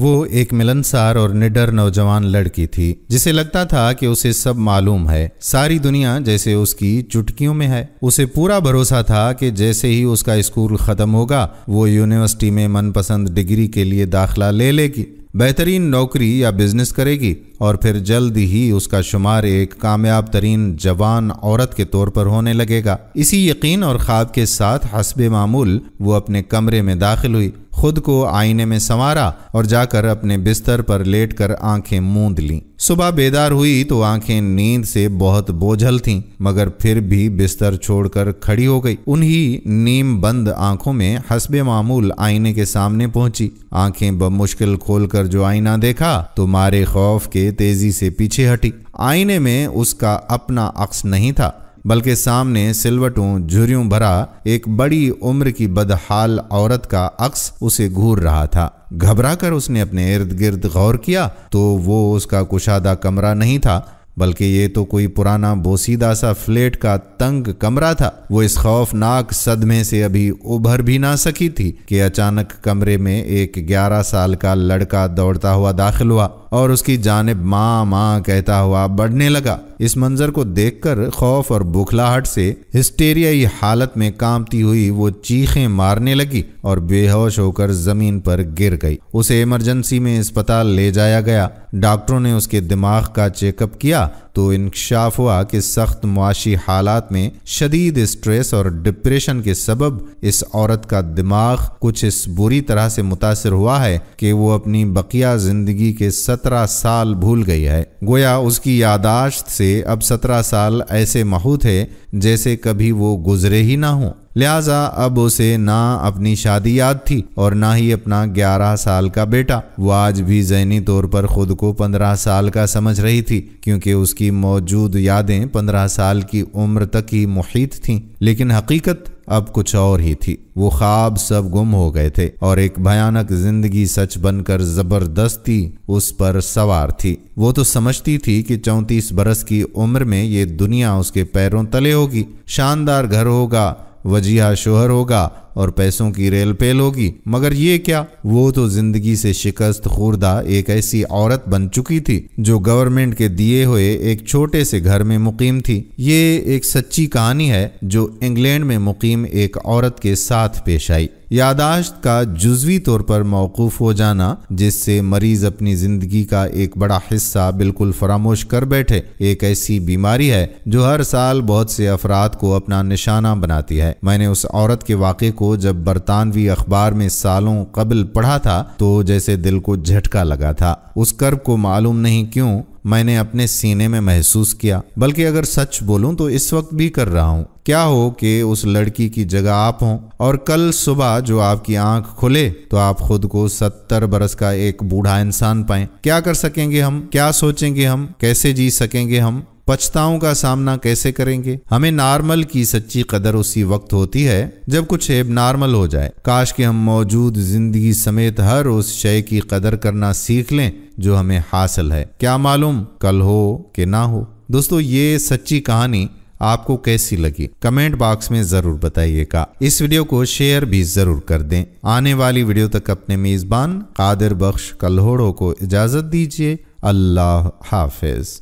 वो एक मिलनसार और निडर नौजवान लड़की थी जिसे लगता था कि उसे सब मालूम है सारी दुनिया जैसे उसकी चुटकियों में है उसे पूरा भरोसा था कि जैसे ही उसका स्कूल खत्म होगा वो यूनिवर्सिटी में मनपसंद डिग्री के लिए दाखला ले लेगी बेहतरीन नौकरी या बिजनेस करेगी और फिर जल्द ही उसका शुमार एक कामयाब तरीन जवान औरत के तौर पर होने लगेगा इसी यकीन और ख्वाब के साथ हसब मामूल वो अपने कमरे में दाखिल हुई खुद को आईने में संवारा और जाकर अपने बिस्तर पर लेटकर आंखें मूंद ली सुबह बेदार हुई तो आंखें नींद से बहुत बोझल थीं मगर फिर भी बिस्तर छोड़कर खड़ी हो गई उन्हीं नीम बंद आंखों में हसबे मामूल आईने के सामने पहुंची आंखें बमुश्किल खोलकर जो आईना देखा तो मारे खौफ के तेजी से पीछे हटी आईने में उसका अपना अक्स नहीं था बल्कि सामने सिलवटों झुरियों भरा एक बड़ी उम्र की बदहाल औरत का अक्स उसे घूर रहा था घबराकर उसने अपने इर्द गिर्द गौर किया तो वो उसका कुशादा कमरा नहीं था बल्कि ये तो कोई पुराना बोसीदा सा फ्लेट का तंग कमरा था वो इस खौफनाक सदमे से अभी उभर भी ना सकी थी कि अचानक कमरे में एक ग्यारह साल का लड़का दौड़ता हुआ दाखिल हुआ और उसकी जानब माँ माँ कहता हुआ बढ़ने लगा इस मंजर को देखकर खौफ और बुखलाहट से हिस्टेरियाई हालत में कांपती हुई वो चीखें मारने लगी और बेहोश होकर जमीन पर गिर गई उसे इमरजेंसी में अस्पताल ले जाया गया डॉक्टरों ने उसके दिमाग का चेकअप किया तो इंकशाफ हुआ कि सख्त मुआशी हालात में शदीद स्ट्रेस और डिप्रेशन के सबब इस औरत का दिमाग कुछ इस बुरी तरह से मुतासर हुआ है कि वो अपनी बकिया ज़िंदगी के सत्रह साल भूल गई है गोया उसकी यादाश्त से अब सत्रह साल ऐसे महूत है जैसे कभी वो गुजरे ही ना हों लिहाजा अब उसे ना अपनी शादी याद थी और ना ही अपना ग्यारह साल का बेटा वो आज भी जहनी तौर पर खुद को पंद्रह साल का समझ रही थी क्योंकि उसकी मौजूद यादें पंद्रह साल की उम्र तक ही मुहित थीं लेकिन हकीकत अब कुछ और ही थी वो ख्वाब सब गुम हो गए थे और एक भयानक जिंदगी सच बनकर जबरदस्ती उस पर सवार थी वो तो समझती थी कि चौंतीस बरस की उम्र में ये दुनिया उसके पैरों तले होगी शानदार घर होगा वजीहा शोहर होगा और पैसों की रेल पेल होगी मगर ये क्या वो तो जिंदगी से शिकस्त खुर्दा एक ऐसी औरत बन चुकी थी जो गवर्नमेंट के दिए हुए एक छोटे से घर में मुकीम थी ये एक सच्ची कहानी है जो इंग्लैंड में मुकीम एक औरत के साथ पेश आई यादाश्त का जुजवी तौर पर मौकूफ हो जाना जिससे मरीज अपनी जिंदगी का एक बड़ा हिस्सा बिल्कुल फरामोश कर बैठे एक ऐसी बीमारी है जो हर साल बहुत से अफराद को अपना निशाना बनाती है मैंने उस औरत के वाक़े को जब बरतानवी अखबार में सालों कबल पढ़ा था तो जैसे दिल को झटका लगा था उस कर्ब को मालूम नहीं क्यों मैंने अपने सीने में महसूस किया बल्कि अगर सच बोलूं तो इस वक्त भी कर रहा हूं क्या हो कि उस लड़की की जगह आप हों और कल सुबह जो आपकी आंख खुले तो आप खुद को सत्तर बरस का एक बूढ़ा इंसान पाए क्या कर सकेंगे हम क्या सोचेंगे हम कैसे जी सकेंगे हम पछताओं का सामना कैसे करेंगे हमें नॉर्मल की सच्ची कदर उसी वक्त होती है जब कुछ एब नॉर्मल हो जाए काश कि हम मौजूद जिंदगी समेत हर उस शय की कदर करना सीख लें जो हमें हासिल है क्या मालूम कल हो कि ना हो दोस्तों ये सच्ची कहानी आपको कैसी लगी कमेंट बॉक्स में जरूर बताइएगा इस वीडियो को शेयर भी जरूर कर दें आने वाली वीडियो तक अपने मेजबान कादिर बख्श कल्होड़ो को इजाजत दीजिए अल्लाह हाफिज़